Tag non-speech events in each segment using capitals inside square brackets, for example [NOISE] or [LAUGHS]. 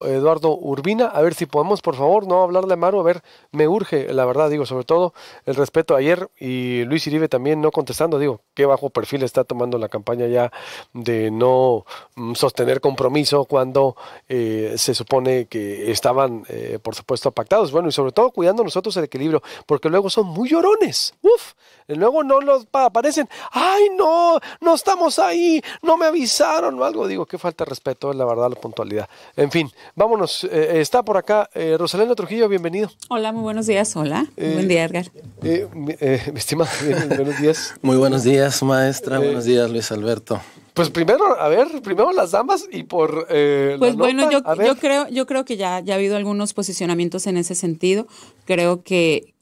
Eduardo Urbina, a ver si podemos, por favor, no hablarle a Maru, a ver, me urge, la verdad, digo, sobre todo el respeto ayer y Luis Iribe también no contestando, digo, qué bajo perfil está tomando la campaña ya de no mm, sostener compromiso cuando eh, se supone que estaban, eh, por supuesto, pactados, bueno, y sobre todo cuidando nosotros el equilibrio, porque luego son muy llorones, Uf, luego no los aparecen, ay, no, no estamos ahí, no me avisaron o algo, digo, qué falta de respeto, la verdad, la puntualidad, en fin. Vámonos, eh, eh, está por acá eh, Rosalena Trujillo, bienvenido. Hola, muy buenos días, hola. Buen día, Edgar. Eh, [LAUGHS] mi estimada, [LAUGHS] buenos días. muy buenos días, maestra, buenos días, Luis Alberto. Pues primero, a ver, primero las damas y por. Eh, pues bueno, yo, yo, creo, yo creo que ya, ya ha habido algunos posicionamientos en ese sentido. Creo que,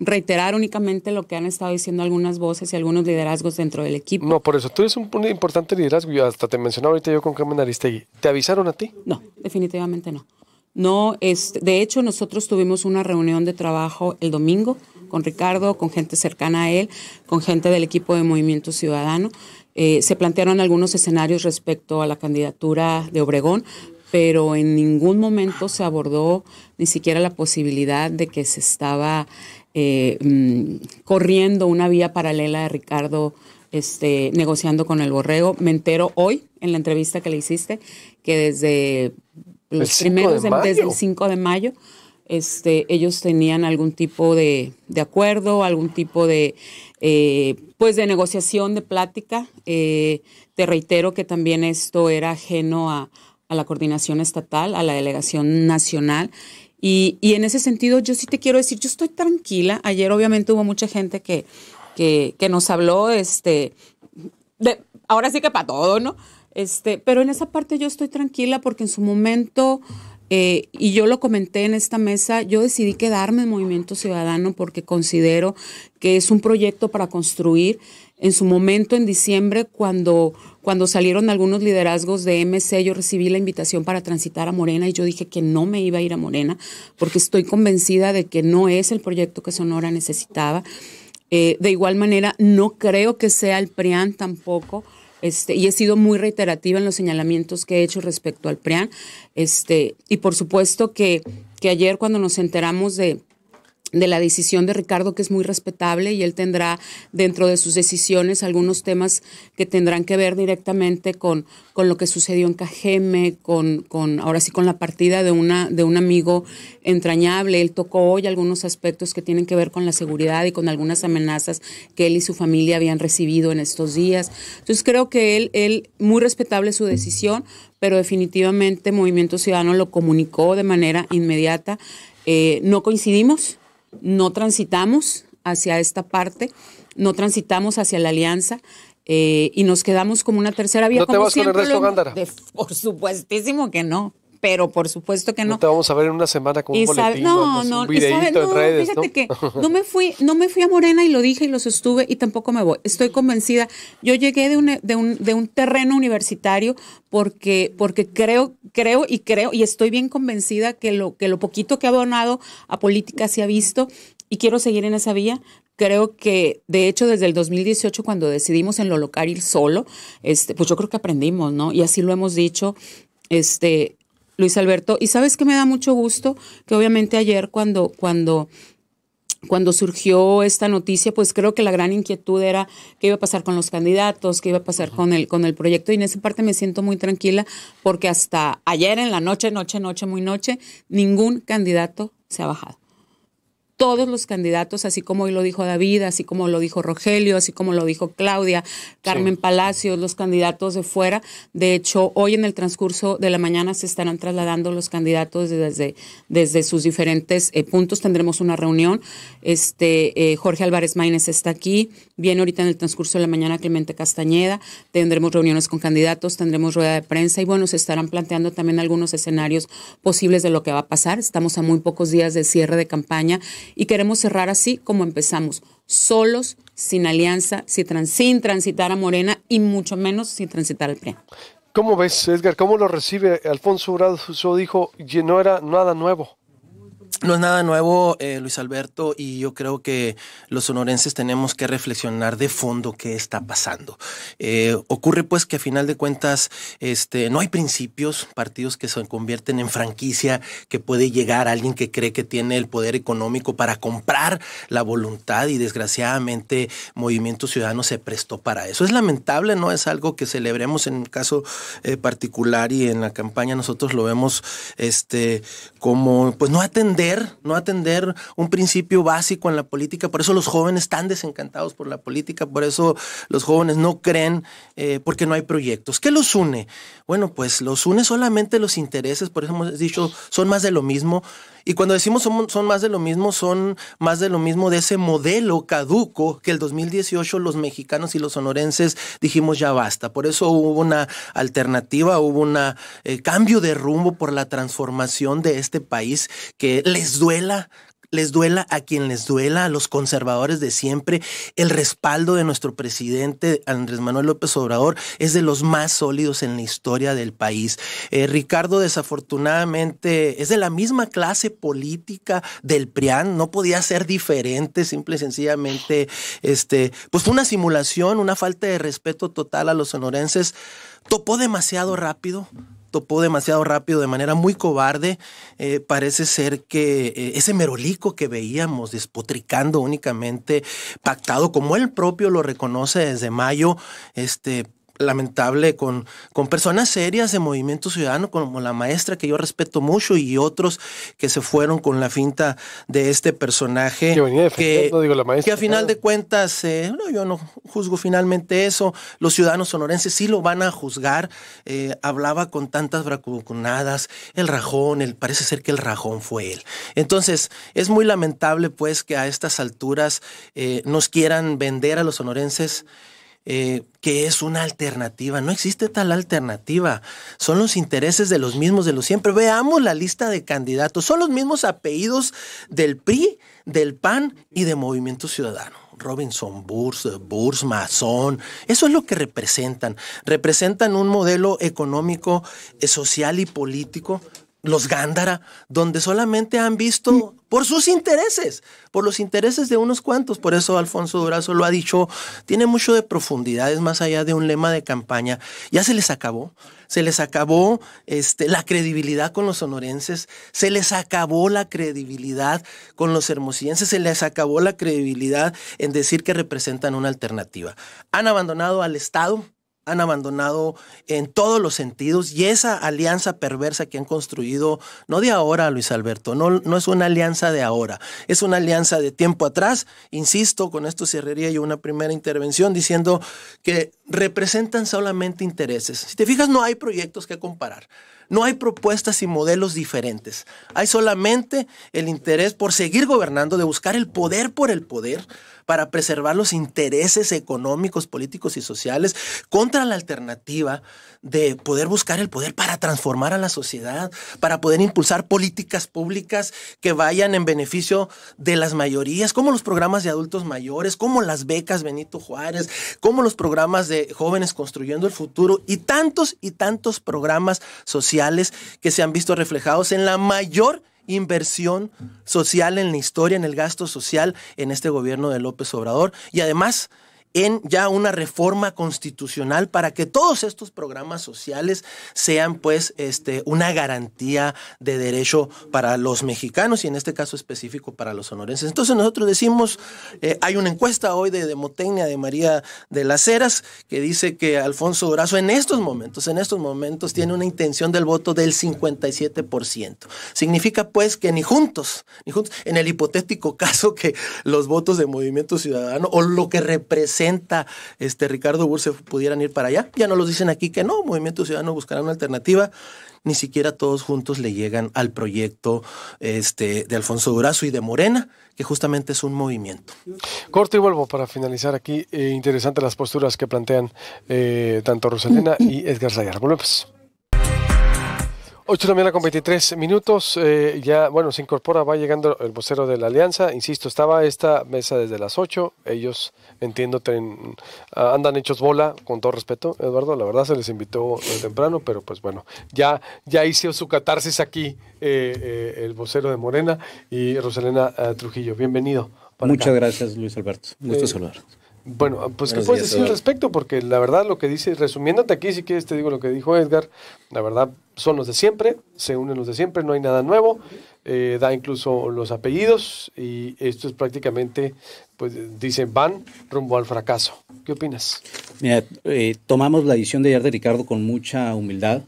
reiterar únicamente lo que han estado diciendo algunas voces y algunos liderazgos dentro del equipo. No, por eso tú eres un, importante liderazgo. Yo hasta te mencionaba ahorita yo con Carmen Aristegui. ¿Te avisaron a ti? No, definitivamente no. No, es, este, de hecho, nosotros tuvimos una reunión de trabajo el domingo con Ricardo, con gente cercana a él, con gente del equipo de Movimiento Ciudadano. Eh, se plantearon algunos escenarios respecto a la candidatura de Obregón, pero en ningún momento se abordó ni siquiera la posibilidad de que se estaba eh, mm, corriendo una vía paralela de Ricardo este, negociando con el borrego. Me entero hoy en la entrevista que le hiciste que desde los primeros, el 5 de mayo, este, ellos tenían algún tipo de acuerdo, algún tipo de, eh, pues de negociación, de plática. Eh, te reitero que también esto era ajeno a, la coordinación estatal, a la delegación nacional. Y, en ese sentido, yo sí te quiero decir, yo estoy tranquila. Ayer obviamente hubo mucha gente que, que, nos habló, este, de, ahora sí que para todo, ¿no? Este, pero en esa parte yo estoy tranquila porque en su momento eh, y yo lo comenté en esta mesa, yo decidí quedarme en Movimiento Ciudadano porque considero que es un proyecto para construir. En su momento, en diciembre, cuando, cuando salieron algunos liderazgos de MC, yo recibí la invitación para transitar a Morena y yo dije que no me iba a ir a Morena porque estoy convencida de que no es el proyecto que Sonora necesitaba. Eh, de igual manera, no creo que sea el PRIAN tampoco este, y he sido muy reiterativa en los señalamientos que he hecho respecto al PREAN. Este, y por supuesto que, que ayer cuando nos enteramos de, de la decisión de Ricardo, que es muy respetable, y él tendrá dentro de sus decisiones algunos temas que tendrán que ver directamente con, con lo que sucedió en Cajeme, con, con ahora sí con la partida de, una, de un amigo entrañable. Él tocó hoy algunos aspectos que tienen que ver con la seguridad y con algunas amenazas que él y su familia habían recibido en estos días. Entonces creo que él, él muy respetable su decisión, pero definitivamente Movimiento Ciudadano lo comunicó de manera inmediata. Eh, no coincidimos, no transitamos hacia esta parte, no transitamos hacia la alianza. Eh, y nos quedamos como una tercera vía. como vas Por supuestísimo que no pero por supuesto que no. te vamos a ver en una semana con un no, no, no, fíjate ¿no? que [LAUGHS] no me fui, no me fui a Morena y lo dije y lo estuve y tampoco me voy. Estoy convencida. Yo llegué de un, de un, de un terreno universitario porque, porque creo, creo y creo y estoy bien convencida que lo, que lo poquito que ha donado a política se ha visto y quiero seguir en esa vía. Creo que, de hecho, desde el 2018, cuando decidimos en lo local ir solo, este, pues yo creo que aprendimos, ¿no? Y así lo hemos dicho, este, Luis Alberto. Y sabes que me da mucho gusto que obviamente ayer cuando, cuando cuando surgió esta noticia, pues creo que la gran inquietud era qué iba a pasar con los candidatos, qué iba a pasar con el, con el proyecto. Y en esa parte me siento muy tranquila porque hasta ayer en la noche, noche, noche, muy noche, ningún candidato se ha bajado todos los candidatos, así como hoy lo dijo David, así como lo dijo Rogelio, así como lo dijo Claudia, Carmen Palacios, los candidatos de fuera. De hecho, hoy en el transcurso de la mañana se estarán trasladando los candidatos desde, desde sus diferentes eh, puntos. Tendremos una reunión. Este eh, Jorge Álvarez Maínez está aquí. Viene ahorita en el transcurso de la mañana Clemente Castañeda. Tendremos reuniones con candidatos, tendremos rueda de prensa y bueno, se estarán planteando también algunos escenarios posibles de lo que va a pasar. Estamos a muy pocos días de cierre de campaña y queremos cerrar así como empezamos, solos, sin alianza, sin, transitar a Morena y mucho menos sin transitar al PRI. ¿Cómo ves, Edgar? ¿Cómo lo recibe Alfonso Urado? dijo que no era nada nuevo. No es nada nuevo, eh, Luis Alberto, y yo creo que los sonorenses tenemos que reflexionar de fondo qué está pasando. Eh, ocurre pues que a final de cuentas este, no hay principios, partidos que se convierten en franquicia, que puede llegar alguien que cree que tiene el poder económico para comprar la voluntad y desgraciadamente Movimiento Ciudadano se prestó para eso. Es lamentable, no es algo que celebremos en un caso eh, particular y en la campaña nosotros lo vemos este, como pues no atender no atender un principio básico en la política. Por eso los jóvenes están desencantados por la política, por eso los jóvenes no creen eh, porque no hay proyectos. ¿Qué los une? Bueno, pues los une solamente los intereses, por eso hemos dicho, son más de lo mismo. Y cuando decimos son, más de lo mismo, son más de lo mismo de ese modelo caduco que el 2018 los mexicanos y los sonorenses dijimos ya basta. Por eso hubo una alternativa, hubo un eh, cambio de rumbo por la transformación de este país que les duela les duela a quien les duela, a los conservadores de siempre, el respaldo de nuestro presidente Andrés Manuel López Obrador es de los más sólidos en la historia del país. Eh, Ricardo desafortunadamente es de la misma clase política del PRIAN, no podía ser diferente, simple sencillamente, este, pues fue una simulación, una falta de respeto total a los sonorenses, topó demasiado rápido topó demasiado rápido, de manera muy cobarde. Eh, parece ser que eh, ese merolico que veíamos despotricando únicamente, pactado, como él propio lo reconoce desde mayo, este, lamentable con, con personas serias de Movimiento Ciudadano, como la maestra que yo respeto mucho y otros que se fueron con la finta de este personaje. Que a final de cuentas, eh, yo no juzgo finalmente eso. Los ciudadanos sonorenses sí lo van a juzgar. Eh, hablaba con tantas bracunadas, el rajón, parece ser que el rajón fue él. Entonces, es muy lamentable pues que a estas alturas eh, nos quieran vender a los sonorenses eh, que es una alternativa. No existe tal alternativa. Son los intereses de los mismos de los siempre. Veamos la lista de candidatos. Son los mismos apellidos del PRI, del PAN y de Movimiento Ciudadano. Robinson Burs, Burs, Mason. Eso es lo que representan. Representan un modelo económico, eh, social y político los Gándara, donde solamente han visto por sus intereses, por los intereses de unos cuantos. Por eso Alfonso Durazo lo ha dicho, tiene mucho de profundidades más allá de un lema de campaña. Ya se les acabó, se les acabó este, la credibilidad con los sonorenses, se les acabó la credibilidad con los hermosillenses, se les acabó la credibilidad en decir que representan una alternativa. Han abandonado al Estado, han abandonado en todos los sentidos y esa alianza perversa que han construido, no de ahora, Luis Alberto, no, no es una alianza de ahora, es una alianza de tiempo atrás. Insisto, con esto cerraría yo una primera intervención diciendo que representan solamente intereses. Si te fijas, no hay proyectos que comparar, no hay propuestas y modelos diferentes, hay solamente el interés por seguir gobernando, de buscar el poder por el poder para preservar los intereses económicos, políticos y sociales contra la alternativa de poder buscar el poder para transformar a la sociedad, para poder impulsar políticas públicas que vayan en beneficio de las mayorías, como los programas de adultos mayores, como las becas Benito Juárez, como los programas de jóvenes construyendo el futuro y tantos y tantos programas sociales que se han visto reflejados en la mayor inversión social en la historia, en el gasto social en este gobierno de López Obrador. Y además en ya una reforma constitucional para que todos estos programas sociales sean pues este, una garantía de derecho para los mexicanos y en este caso específico para los sonorenses. Entonces nosotros decimos, eh, hay una encuesta hoy de Demotecnia de María de las Heras que dice que Alfonso Durazo en estos momentos, en estos momentos tiene una intención del voto del 57%. Significa pues que ni juntos, ni juntos, en el hipotético [LAUGHS] caso que los votos de Movimiento Ciudadano o lo que representa este, Ricardo Burse pudieran ir para allá. Ya no los dicen aquí que no, Movimiento Ciudadano buscará una alternativa. Ni siquiera todos juntos le llegan al proyecto este, de Alfonso Durazo y de Morena, que justamente es un movimiento. Corto y vuelvo para finalizar aquí. Eh, interesantes las posturas que plantean eh, tanto Rosalina [CLEARS THROAT] y Edgar Zayar. Volvemos. 8 de la mañana con 23 minutos. Eh, ya, bueno, se incorpora, va llegando el vocero de la alianza. Insisto, estaba esta mesa desde las 8. Ellos, entiendo, ah, andan hechos bola, con todo respeto, Eduardo. La verdad se les invitó temprano, pero pues bueno, ya, ya hizo su catarsis aquí eh, eh, el vocero de Morena y Rosalena Trujillo. Bienvenido. Muchas gracias, Luis Alberto. Un gusto saludar. Bueno, pues, ¿qué puedes decir al respecto? Porque la verdad, lo que dice, resumiéndote aquí, si quieres, te digo lo que dijo Edgar. La verdad, son los de siempre, se unen los de siempre, no hay nada nuevo. Eh, da incluso los apellidos y esto es prácticamente, pues dicen, van rumbo al fracaso. ¿Qué opinas? Mira, eh, tomamos la edición de ayer de Ricardo con mucha humildad.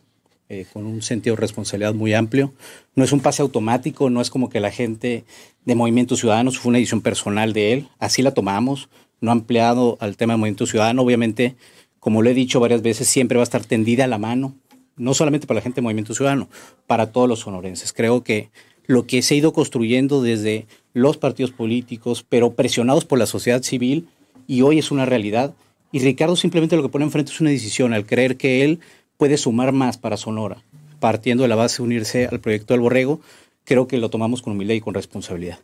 Eh, con un sentido de responsabilidad muy amplio. No es un pase automático, no es como que la gente de Movimiento Ciudadanos fue una edición personal de él, así la tomamos no ha ampliado al tema de movimiento ciudadano. Obviamente, como lo he dicho varias veces, siempre va a estar tendida la mano, no solamente para la gente del movimiento ciudadano, para todos los sonorenses. Creo que lo que se ha ido construyendo desde los partidos políticos, pero presionados por la sociedad civil, y hoy es una realidad. Y Ricardo simplemente lo que pone enfrente es una decisión al creer que él puede sumar más para Sonora, partiendo de la base de unirse al proyecto del Borrego, creo que lo tomamos con humildad y con responsabilidad.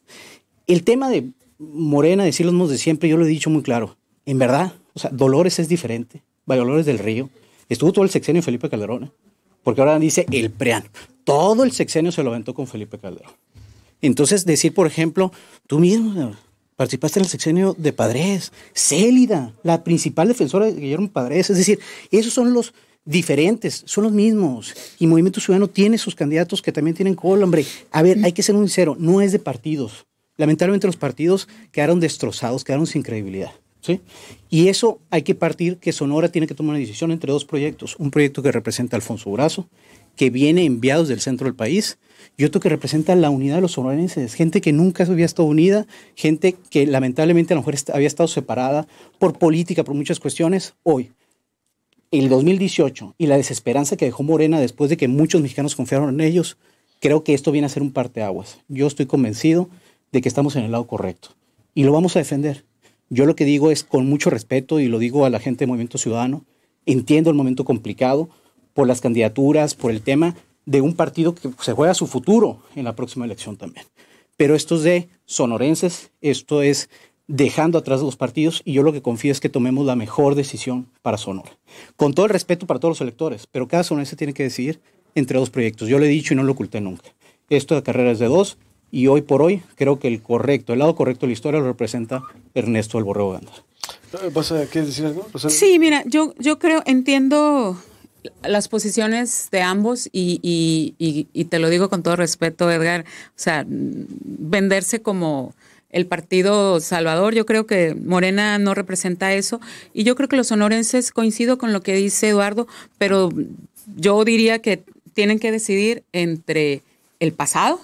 El tema de Morena, decir los de siempre, yo lo he dicho muy claro. En verdad, o sea, Dolores es diferente. Dolores del Río. Estuvo todo el sexenio Felipe Calderón. ¿eh? Porque ahora dice el preano. Todo el sexenio se lo aventó con Felipe Calderón. Entonces, decir, por ejemplo, tú mismo participaste en el sexenio de Padres, Célida, la principal defensora de Guillermo Padres. Es decir, esos son los diferentes, son los mismos. Y Movimiento Ciudadano tiene sus candidatos que también tienen cola, hombre. A ver, hay que ser sincero, no es de partidos lamentablemente los partidos quedaron destrozados, quedaron sin credibilidad. ¿sí? Y eso hay que partir que Sonora tiene que tomar una decisión entre dos proyectos. Un proyecto que representa Alfonso Brazo, que viene enviados del centro del país, y otro que representa la unidad de los sonorenses, gente que nunca había estado unida, gente que lamentablemente a lo mejor había estado separada por política, por muchas cuestiones, hoy. El 2018 y la desesperanza que dejó Morena después de que muchos mexicanos confiaron en ellos, creo que esto viene a ser un parteaguas. Yo estoy convencido de que estamos en el lado correcto y lo vamos a defender. Yo lo que digo es con mucho respeto y lo digo a la gente de Movimiento Ciudadano, entiendo el momento complicado por las candidaturas, por el tema de un partido que se juega su futuro en la próxima elección también. Pero esto es de sonorenses, esto es dejando atrás los partidos y yo lo que confío es que tomemos la mejor decisión para Sonora. Con todo el respeto para todos los electores, pero cada sonorense tiene que decidir entre dos proyectos. Yo lo he dicho y no lo oculté nunca. Esto de carreras de dos, y hoy por hoy creo que el correcto, el lado correcto de la historia lo representa Ernesto El Borrego eh, ¿Vas quieres decir algo? Sí, mira, yo, yo creo, entiendo las posiciones de ambos y, y, y, te lo digo con todo respeto, Edgar, o sea, venderse como el partido salvador, yo creo que Morena no representa eso y yo creo que los sonorenses coincido con lo que dice Eduardo, pero yo diría que tienen que decidir entre el pasado,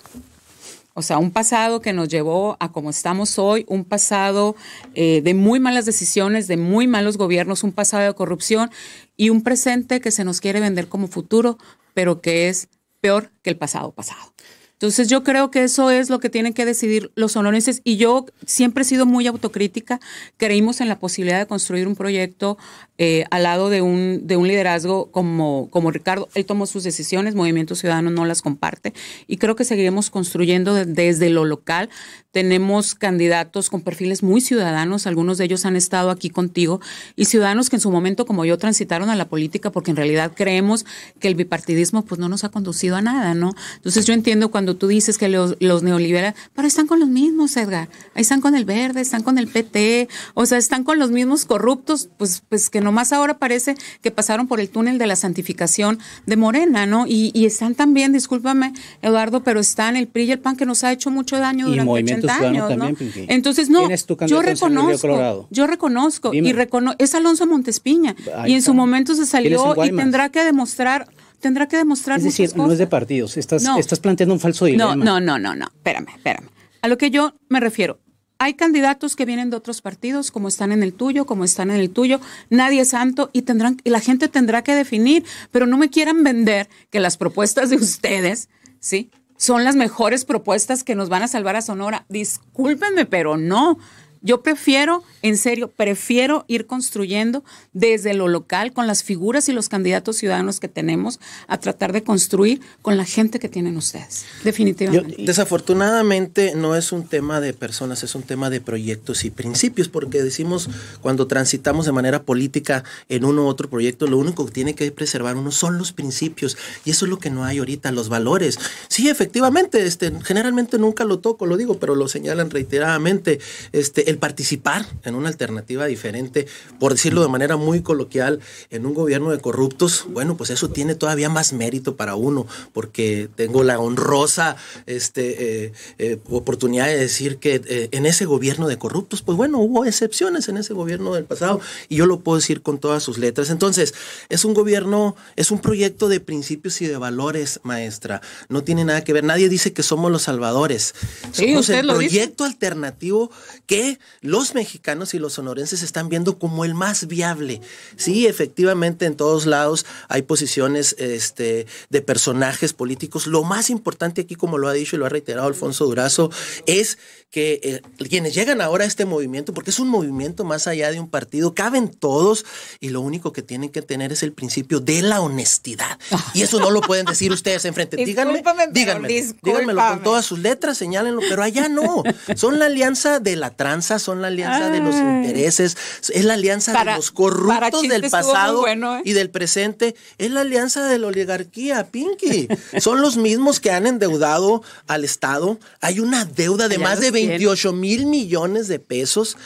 o sea, un pasado que nos llevó a como estamos hoy, un pasado eh, de muy malas decisiones, de muy malos gobiernos, un pasado de corrupción y un presente que se nos quiere vender como futuro, pero que es peor que el pasado pasado. Entonces yo creo que eso es lo que tienen que decidir los sonorenses y yo siempre he sido muy autocrítica. Creímos en la posibilidad de construir un proyecto eh, al lado de un, de un liderazgo como, como Ricardo. Él tomó sus decisiones, Movimiento Ciudadano no las comparte y creo que seguiremos construyendo desde lo local. Tenemos candidatos con perfiles muy ciudadanos, algunos de ellos han estado aquí contigo y ciudadanos que en su momento como yo transitaron a la política porque en realidad creemos que el bipartidismo pues no nos ha conducido a nada, ¿no? Entonces yo entiendo cuando cuando tú dices que los, neoliberales, pero están con los mismos, Edgar. Ahí están con el verde, están con el PT, o sea, están con los mismos corruptos, pues, pues que nomás ahora parece que pasaron por el túnel de la santificación de Morena, ¿no? Y, están también, discúlpame, Eduardo, pero están el PRI y el PAN que nos ha hecho mucho daño durante 80 años, ¿no? Pues, Entonces, no, yo reconozco, yo reconozco, y recono es Alonso Montespiña, y en su momento se salió y tendrá que demostrar tendrá que demostrar. Es decir, no es de partidos, estás, planteando un falso dilema. No, no, no, no, espérame, espérame. A lo que yo me refiero, hay candidatos que vienen de otros partidos, como están en el tuyo, como están en el tuyo. Nadie es santo y tendrán y la gente tendrá que definir, pero no me quieran vender que las propuestas de ustedes, ¿sí? Son las mejores propuestas que nos van a salvar a Sonora. Discúlpenme, pero no. Yo prefiero, en serio, prefiero ir construyendo desde lo local, con las figuras y los candidatos ciudadanos que tenemos, a tratar de construir con la gente que tienen ustedes, definitivamente. desafortunadamente no es un tema de personas, es un tema de proyectos y principios, porque decimos cuando transitamos de manera política en uno u otro proyecto, lo único que tiene que preservar uno son los principios, y eso es lo que no hay ahorita, los valores. Sí, efectivamente, este, generalmente nunca lo toco, lo digo, pero lo señalan reiteradamente. Este, el participar en una alternativa diferente, por decirlo de manera muy coloquial, en un gobierno de corruptos, bueno, pues eso tiene todavía más mérito para uno, porque tengo la honrosa este, eh, eh, oportunidad de decir que eh, en ese gobierno de corruptos, pues bueno, hubo excepciones en ese gobierno del pasado, y yo lo puedo decir con todas sus letras. Entonces, es un gobierno, es un proyecto de principios y de valores, maestra. No tiene nada que ver, nadie dice que somos los salvadores. Sí, el proyecto alternativo que los mexicanos y los sonorenses están viendo como el más viable. Sí, efectivamente en todos lados hay posiciones este, de personajes políticos. Lo más importante aquí, como lo ha dicho y lo ha reiterado Alfonso Durazo, es que eh, quienes llegan ahora a este movimiento, porque es un movimiento más allá de un partido, caben todos y lo único que tienen que tener es el principio de la honestidad. Ah. Y eso no lo pueden decir ustedes enfrente. [LAUGHS] Díganme, díganme, díganmelo con todas sus letras, señálenlo, pero allá no. Son la alianza de la trans son la alianza de los intereses, es la alianza de los corruptos del este pasado ¿eh? y del presente, es la alianza de la oligarquía, Pinky. [LAUGHS] son los mismos que han endeudado al Estado. Hay una deuda de más de 28 mil millones de pesos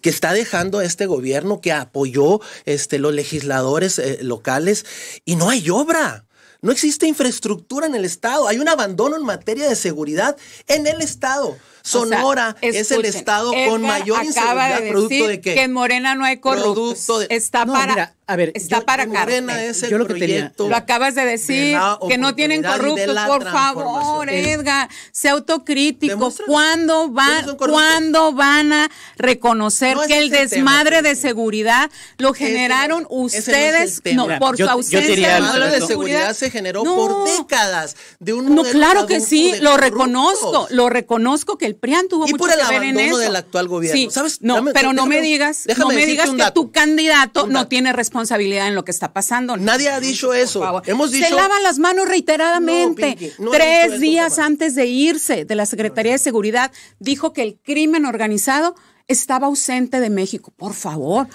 que está dejando este gobierno que apoyó este, los legisladores eh, locales y no hay obra. No existe infraestructura en el Estado. Hay un abandono en materia de seguridad en el Estado. Sonora es el Estado con mayor inseguridad. ¿Producto de Que en Morena no hay corruptos. Está para... A ver, está para Morena yo lo que tenía. Lo acabas de decir, que no tienen corruptos, por favor, Edgar, sé autocrítico. ¿Cuándo, van, ¿Cuándo van a reconocer que el desmadre de seguridad lo generaron ustedes por su ausencia? El desmadre de seguridad se generó por décadas No, claro que sí, lo reconozco, lo reconozco que el PRIAN tuvo mucho que ver en eso. actual Sí, No, pero no me digas, no me digas que tu candidato no tiene responsabilidad responsabilidad en lo que está pasando. Nadie ha dicho eso. Hemos dicho... Se lavan las manos reiteradamente. Tres días antes de irse de la Secretaría de Seguridad, dijo que el crimen organizado estaba ausente de México. Por favor,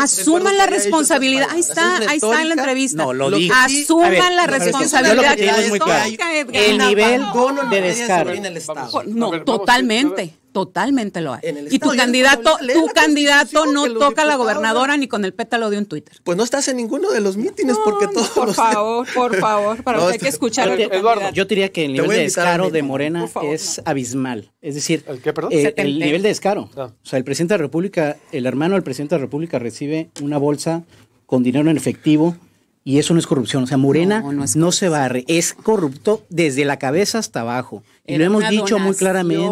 asuman la responsabilidad. Ahí está, ahí está en la entrevista. No, lo, Asuman la responsabilidad. El nivel de No, totalmente. Totalmente lo hay. y tu candidato, tu candidato no toca a la gobernadora ni con el pétalo de un Twitter. Pues no estás en ninguno de los mítines porque todos. Por favor, por [LAUGHS] favor, para hay este, que escuchar. Eduardo, yo diría que el nivel de descaro de Morena es abismal. Es decir, el, eh, nivel de descaro. Ah. O sea, el presidente de la República, el hermano del presidente de la República recibe una bolsa con dinero en efectivo. Y eso no es corrupción. O sea, Morena no, no se barre. Es corrupto desde la cabeza hasta abajo. Y lo hemos dicho muy claramente.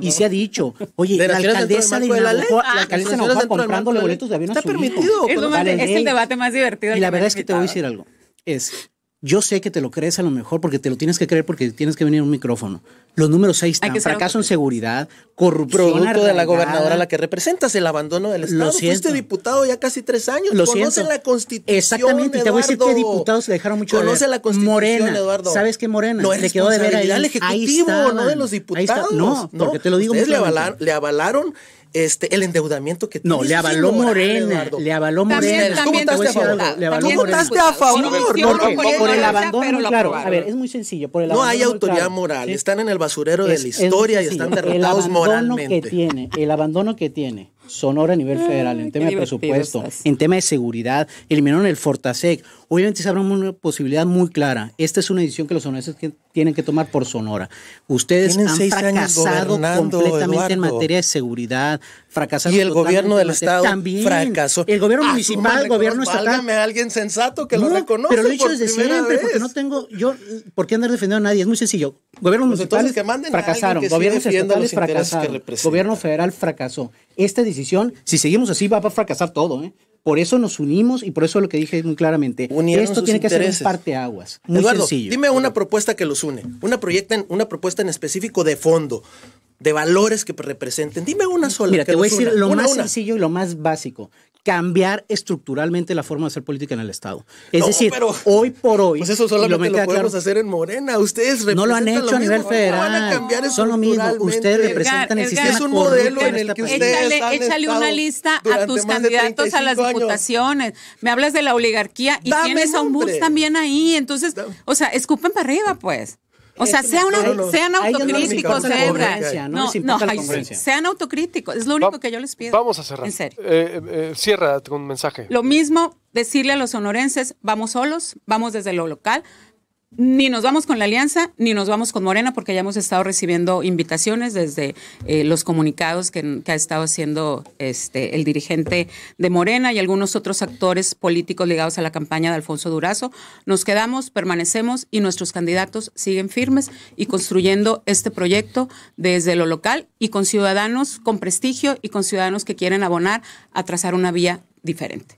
Y se ha dicho, oye, la alcaldesa de, ley la ah, alcaldesa de comprando comprándole boletos de avión a su hijo. Es, el debate más divertido. Y la verdad es que te voy a decir algo. Es, yo sé que te lo crees a lo mejor porque te lo tienes que creer porque tienes que venir a un micrófono. Los números ahí están. Fracaso en seguridad, corrupción. Producto de la gobernadora a la que representas, el abandono del Estado. Lo siento. Fuiste diputado ya casi tres años. Lo Conoce la Constitución, Exactamente, Y te voy a decir que diputados se dejaron mucho Conoce de Conoce la Constitución, Morena. Eduardo. ¿Sabes qué, Morena? No es quedó de ver al Ejecutivo, no de los diputados. No, porque te lo digo. Ustedes le, le avalaron este, el endeudamiento que No, le avaló Morena. Le avaló Morena. También, ¿Tú votaste a favor? ¿Tú votaste a favor? no, por, el abandono. claro, a ver, es muy sencillo. Por el no hay autoridad moral. Están en el basurero de la historia y están derrotados moralmente. el abandono que tiene Sonora a nivel mm, federal, en tema de presupuesto, en tema de seguridad, eliminaron el Fortasec. Obviamente se abre una posibilidad muy clara. Esta es una decisión que los sonorenses tienen que tomar por Sonora. Ustedes han fracasado completamente en materia de seguridad, fracasaron. Y el gobierno del Estado también. fracasó. El gobierno ah, municipal, el gobierno estatal. a alguien sensato que lo reconozca. Pero lo he porque no tengo, yo, ¿por qué andar defendiendo a nadie? Es muy sencillo. Gobiernos pues municipales fracasaron, gobiernos estatales fracasaron, gobierno federal fracasó. Esta decisión si seguimos así va a fracasar todo, ¿eh? Por eso nos unimos y por eso lo que dije muy claramente. esto tiene que ser un parteaguas. Muy Eduardo, sencillo. Dime una propuesta que los une, una, proyecta en, una propuesta en específico de fondo, de valores que representen. Dime una sola. Mira, te voy a decir lo más sencillo y lo más básico, cambiar estructuralmente la forma de hacer política en el Estado. Es decir, hoy por hoy. Pues eso solamente lo, lo podemos hacer en Morena. Ustedes no lo han hecho a nivel federal. No mismo. Ustedes representan el sistema. Es un modelo en el que ustedes échale, échale una lista a tus candidatos a las diputaciones. Me hablas de la oligarquía y tienes a un bus también ahí. Entonces, o sea, escupen para arriba, pues. O sea, sean autocríticos, sean no, no, sean autocríticos, es lo único que yo les pido. Vamos a cerrar. Eh, eh, cierra con un mensaje. Lo mismo decirle a los sonorenses, vamos solos, vamos desde lo local, ni nos vamos con la alianza, ni nos vamos con Morena, porque ya hemos estado recibiendo invitaciones desde eh, los comunicados que, que, ha estado haciendo este, el dirigente de Morena y algunos otros actores políticos ligados a la campaña de Alfonso Durazo. Nos quedamos, permanecemos y nuestros candidatos siguen firmes y construyendo este proyecto desde lo local y con ciudadanos con prestigio y con ciudadanos que quieren abonar a trazar una vía diferente.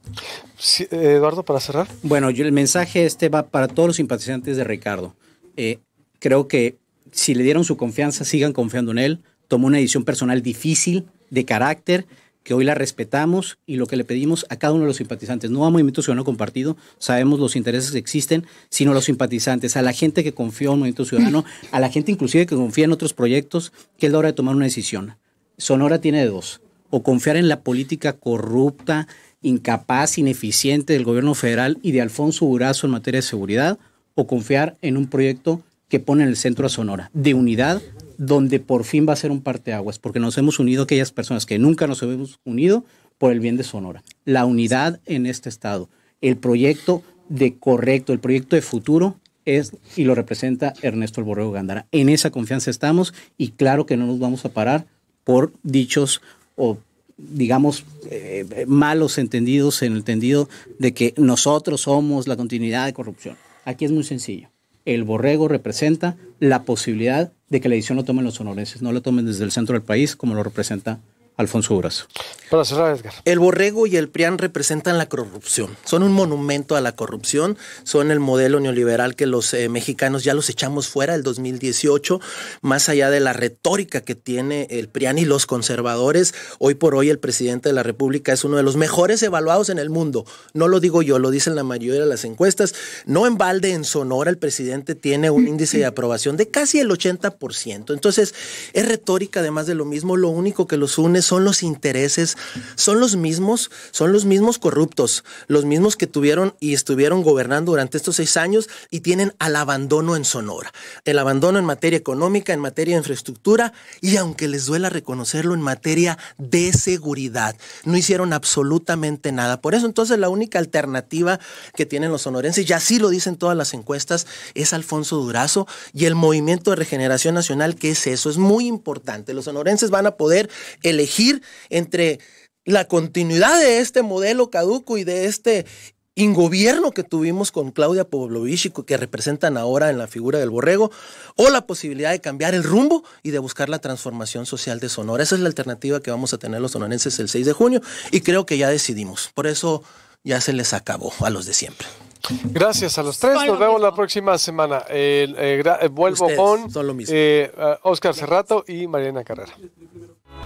Eduardo, para cerrar. Bueno, yo, el mensaje este va para todos los simpatizantes de Ricardo. Eh, creo que si le dieron su confianza, sigan confiando en él. Tomó una decisión personal difícil, de carácter, que hoy la respetamos y lo que le pedimos a cada uno de los simpatizantes, no a Movimiento Ciudadano Compartido, sabemos los intereses que existen, sino a los simpatizantes, a la gente que confió en Movimiento Ciudadano, a la gente inclusive que confía en otros proyectos, que es la hora de tomar una decisión. Sonora tiene dos, o confiar en la política corrupta, incapaz, ineficiente del gobierno federal y de Alfonso Durazo en materia de seguridad o confiar en un proyecto que pone en el centro a Sonora, de unidad, donde por fin va a ser un parteaguas, porque nos hemos unido aquellas personas que nunca nos hemos unido por el bien de Sonora. La unidad en este estado, el proyecto de correcto, el proyecto de futuro es y lo representa Ernesto El Borrego Gandara. En esa confianza estamos y claro que no nos vamos a parar por dichos o digamos, eh, eh, malos entendidos en el entendido de que nosotros somos la continuidad de corrupción. Aquí es muy sencillo. El borrego representa la posibilidad de que la edición lo tomen los sonorenses, no lo tomen desde el centro del país como lo representa Alfonso Brazo. El borrego y el PRIAN representan la corrupción. Son un monumento a la corrupción. Son el modelo neoliberal que los eh, mexicanos ya los echamos fuera el 2018. Más allá de la retórica que tiene el PRIAN y los conservadores, hoy por hoy el presidente de la República es uno de los mejores evaluados en el mundo. No lo digo yo, lo dicen la mayoría de las encuestas. No en balde, en Sonora, el presidente tiene un índice de aprobación de casi el 80%. Entonces, es retórica, además de lo mismo. Lo único que los une son los intereses, son los mismos, son los mismos corruptos, los mismos que tuvieron y estuvieron gobernando durante estos seis años y tienen al abandono en Sonora. El abandono en materia económica, en materia de infraestructura y aunque les duela reconocerlo, en materia de seguridad. No hicieron absolutamente nada. Por eso entonces la única alternativa que tienen los sonorenses, y así lo dicen todas las encuestas, es Alfonso Durazo y el Movimiento de Regeneración Nacional, que es eso. Es muy importante. Los sonorenses van a poder elegir entre la continuidad de este modelo caduco y de este ingobierno que tuvimos con Claudia Poblovich y que representan ahora en la figura del borrego, o la posibilidad de cambiar el rumbo y de buscar la transformación social de Sonora. Esa es la alternativa que vamos a tener los sonorenses el 6 de junio y creo que ya decidimos. Por eso ya se les acabó a los de siempre. Gracias a los tres. Nos vemos la próxima semana. Eh, eh, vuelvo con eh, Oscar Cerrato y Mariana Carrera.